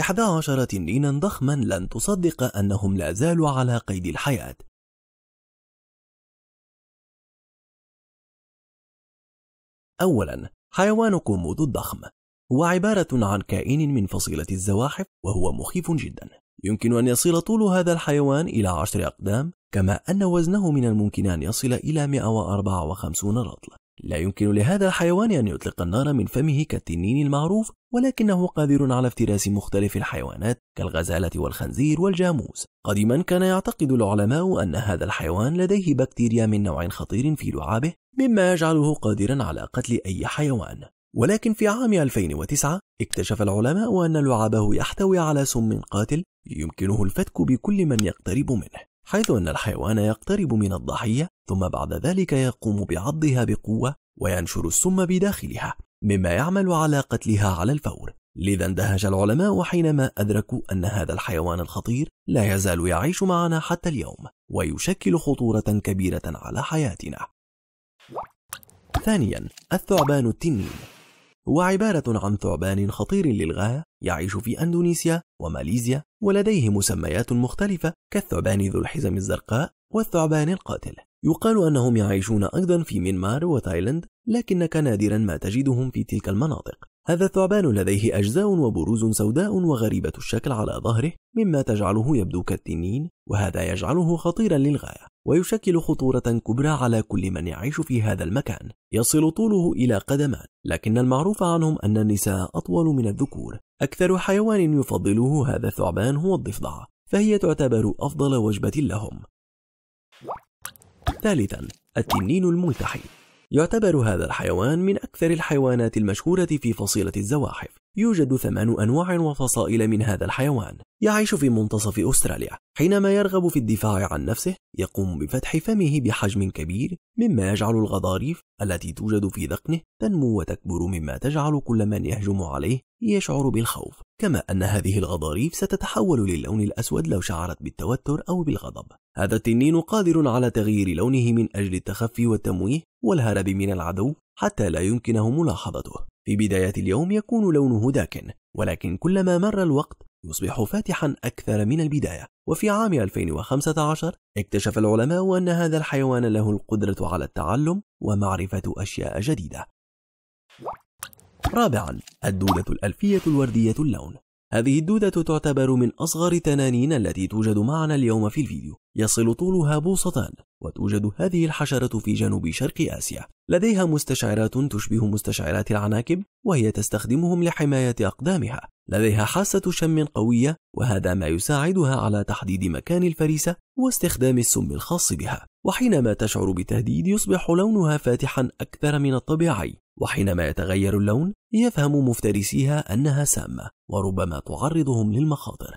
إحدى عشر تنينا ضخما لن تصدق أنهم لا زالوا على قيد الحياة أولا حيوان كومودو الضخم هو عبارة عن كائن من فصيلة الزواحف وهو مخيف جدا يمكن أن يصل طول هذا الحيوان إلى عشر أقدام كما أن وزنه من الممكن أن يصل إلى 154 رطل لا يمكن لهذا الحيوان أن يطلق النار من فمه كالتنين المعروف ولكنه قادر على افتراس مختلف الحيوانات كالغزالة والخنزير والجاموس قديما كان يعتقد العلماء أن هذا الحيوان لديه بكتيريا من نوع خطير في لعابه مما يجعله قادرا على قتل أي حيوان ولكن في عام 2009 اكتشف العلماء أن لعابه يحتوي على سم قاتل يمكنه الفتك بكل من يقترب منه حيث أن الحيوان يقترب من الضحية ثم بعد ذلك يقوم بعضها بقوة وينشر السم بداخلها مما يعمل على قتلها على الفور لذا اندهش العلماء حينما أدركوا أن هذا الحيوان الخطير لا يزال يعيش معنا حتى اليوم ويشكل خطورة كبيرة على حياتنا ثانيا الثعبان التنين هو عبارة عن ثعبان خطير للغاية يعيش في أندونيسيا وماليزيا ولديه مسميات مختلفة كالثعبان ذو الحزم الزرقاء والثعبان القاتل يقال أنهم يعيشون أيضا في مينمار وتايلاند لكنك نادرا ما تجدهم في تلك المناطق هذا الثعبان لديه أجزاء وبروز سوداء وغريبة الشكل على ظهره مما تجعله يبدو كالتنين وهذا يجعله خطيرا للغاية ويشكل خطورة كبرى على كل من يعيش في هذا المكان يصل طوله إلى قدمان لكن المعروف عنهم أن النساء أطول من الذكور أكثر حيوان يفضله هذا الثعبان هو الضفدع فهي تعتبر أفضل وجبة لهم ثالثا التنين الملتحي يعتبر هذا الحيوان من أكثر الحيوانات المشهورة في فصيلة الزواحف يوجد ثمان أنواع وفصائل من هذا الحيوان يعيش في منتصف أستراليا حينما يرغب في الدفاع عن نفسه يقوم بفتح فمه بحجم كبير مما يجعل الغضاريف التي توجد في ذقنه تنمو وتكبر مما تجعل كل من يهجم عليه يشعر بالخوف كما أن هذه الغضاريف ستتحول للون الأسود لو شعرت بالتوتر أو بالغضب هذا التنين قادر على تغيير لونه من أجل التخفي والتمويه والهرب من العدو حتى لا يمكنه ملاحظته في بداية اليوم يكون لونه داكن ولكن كلما مر الوقت يصبح فاتحا أكثر من البداية وفي عام 2015 اكتشف العلماء أن هذا الحيوان له القدرة على التعلم ومعرفة أشياء جديدة رابعا الدودة الألفية الوردية اللون هذه الدودة تعتبر من أصغر التنانين التي توجد معنا اليوم في الفيديو يصل طولها بوصتان وتوجد هذه الحشرة في جنوب شرق آسيا لديها مستشعرات تشبه مستشعرات العناكب وهي تستخدمهم لحماية أقدامها لديها حاسة شم قوية وهذا ما يساعدها على تحديد مكان الفريسة واستخدام السم الخاص بها وحينما تشعر بتهديد يصبح لونها فاتحا أكثر من الطبيعي وحينما يتغير اللون يفهم مفترسيها أنها سامة وربما تعرضهم للمخاطر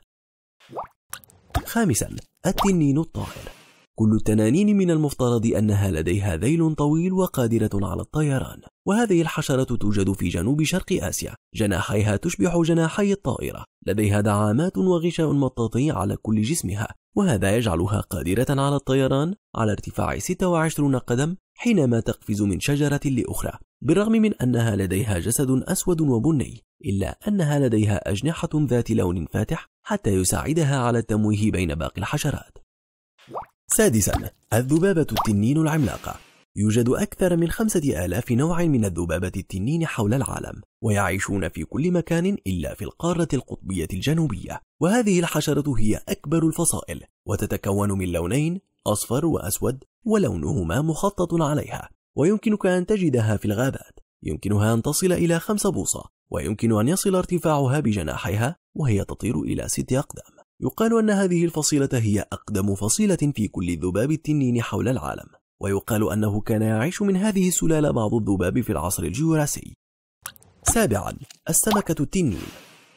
خامسا التنين الطائر كل التنانين من المفترض أنها لديها ذيل طويل وقادرة على الطيران وهذه الحشرة توجد في جنوب شرق آسيا جناحيها تشبه جناحي الطائرة لديها دعامات وغشاء مطاطي على كل جسمها وهذا يجعلها قادرة على الطيران على ارتفاع 26 قدم حينما تقفز من شجرة لأخرى بالرغم من أنها لديها جسد أسود وبني إلا أنها لديها أجنحة ذات لون فاتح حتى يساعدها على التمويه بين باقي الحشرات سادسا الذبابة التنين العملاقة يوجد أكثر من خمسة آلاف نوع من الذبابة التنين حول العالم ويعيشون في كل مكان إلا في القارة القطبية الجنوبية وهذه الحشرة هي أكبر الفصائل وتتكون من لونين أصفر وأسود ولونهما مخطط عليها ويمكنك أن تجدها في الغابات يمكنها أن تصل إلى خمس بوصة ويمكن أن يصل ارتفاعها بجناحيها وهي تطير إلى ست أقدام يقال أن هذه الفصيلة هي أقدم فصيلة في كل الذباب التنين حول العالم ويقال أنه كان يعيش من هذه السلالة بعض الذباب في العصر الجيوراسي سابعا السمكة التنين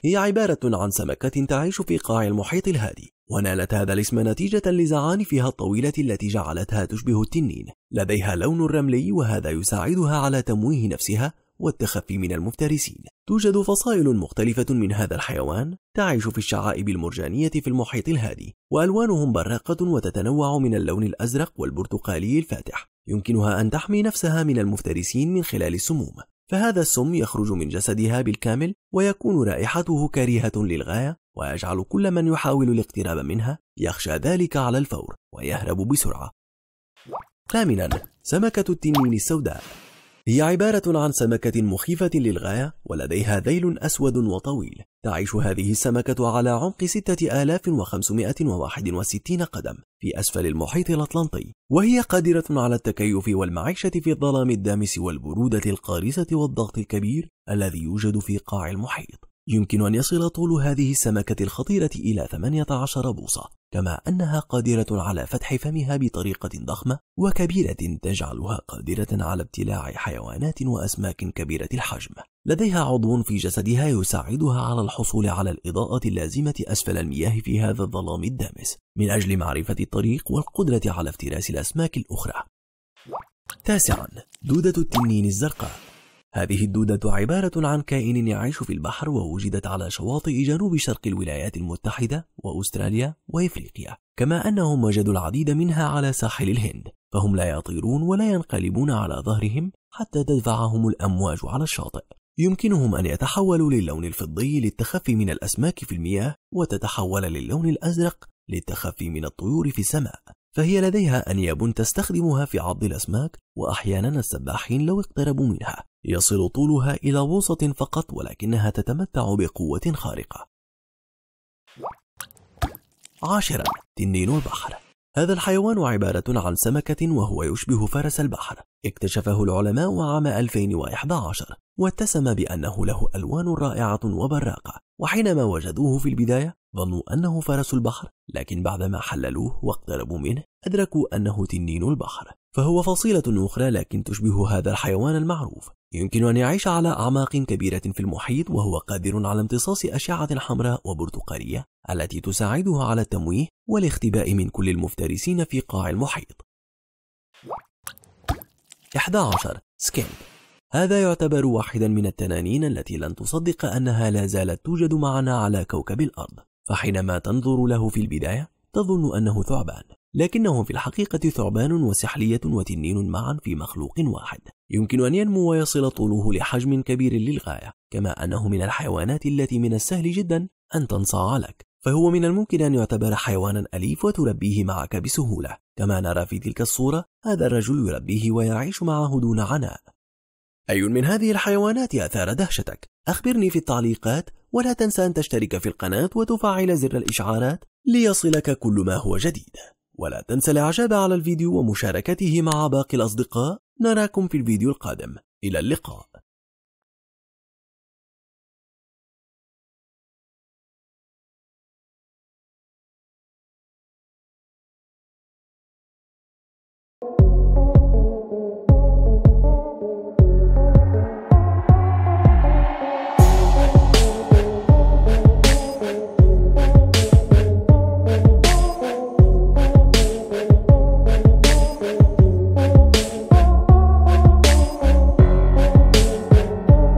هي عبارة عن سمكة تعيش في قاع المحيط الهادي ونالت هذا الاسم نتيجة لزعانفها الطويلة التي جعلتها تشبه التنين لديها لون رملي وهذا يساعدها على تمويه نفسها والتخفي من المفترسين توجد فصائل مختلفة من هذا الحيوان تعيش في الشعائب المرجانية في المحيط الهادي وألوانهم براقة وتتنوع من اللون الأزرق والبرتقالي الفاتح يمكنها أن تحمي نفسها من المفترسين من خلال السموم فهذا السم يخرج من جسدها بالكامل ويكون رائحته كريهة للغاية ويجعل كل من يحاول الاقتراب منها يخشى ذلك على الفور ويهرب بسرعة ثامنا سمكة التنين السوداء هي عبارة عن سمكة مخيفة للغاية ولديها ذيل أسود وطويل تعيش هذه السمكة على عمق 6561 قدم في أسفل المحيط الأطلنطي وهي قادرة على التكيف والمعيشة في الظلام الدامس والبرودة القارسة والضغط الكبير الذي يوجد في قاع المحيط يمكن أن يصل طول هذه السمكة الخطيرة إلى 18 بوصة كما أنها قادرة على فتح فمها بطريقة ضخمة وكبيرة تجعلها قادرة على ابتلاع حيوانات وأسماك كبيرة الحجم لديها عضو في جسدها يساعدها على الحصول على الإضاءة اللازمة أسفل المياه في هذا الظلام الدامس من أجل معرفة الطريق والقدرة على افتراس الأسماك الأخرى تاسعا دودة التنين الزرقاء هذه الدودة عبارة عن كائن يعيش في البحر ووجدت على شواطئ جنوب شرق الولايات المتحدة وأستراليا وإفريقيا كما أنهم وجدوا العديد منها على ساحل الهند فهم لا يطيرون ولا ينقلبون على ظهرهم حتى تدفعهم الأمواج على الشاطئ يمكنهم أن يتحولوا للون الفضي للتخفي من الأسماك في المياه وتتحول للون الأزرق للتخفي من الطيور في السماء فهي لديها أنياب تستخدمها في عض الأسماك وأحيانا السباحين لو اقتربوا منها يصل طولها إلى بوصة فقط ولكنها تتمتع بقوة خارقة عاشرا تنين البحر هذا الحيوان عبارة عن سمكة وهو يشبه فرس البحر اكتشفه العلماء عام 2011 واتسم بأنه له ألوان رائعة وبراقة وحينما وجدوه في البداية ظنوا أنه فرس البحر لكن بعدما حللوه واقتربوا منه أدركوا أنه تنين البحر فهو فصيلة أخرى لكن تشبه هذا الحيوان المعروف يمكن أن يعيش على أعماق كبيرة في المحيط وهو قادر على امتصاص أشعة حمراء وبرتقالية التي تساعده على التمويه والاختباء من كل المفترسين في قاع المحيط 11 سكيلب هذا يعتبر واحدا من التنانين التي لن تصدق أنها لا زالت توجد معنا على كوكب الأرض فحينما تنظر له في البداية تظن أنه ثعبان لكنه في الحقيقة ثعبان وسحلية وتنين معا في مخلوق واحد يمكن أن ينمو ويصل طوله لحجم كبير للغاية كما أنه من الحيوانات التي من السهل جدا أن تنصاع لك فهو من الممكن أن يعتبر حيوانا أليف وتربيه معك بسهولة كما نرى في تلك الصورة هذا الرجل يربيه ويعيش معه دون عناء أي من هذه الحيوانات أثار دهشتك؟ أخبرني في التعليقات ولا تنسى أن تشترك في القناة وتفعل زر الإشعارات ليصلك كل ما هو جديد ولا تنسى الإعجاب على الفيديو ومشاركته مع باقي الأصدقاء نراكم في الفيديو القادم إلى اللقاء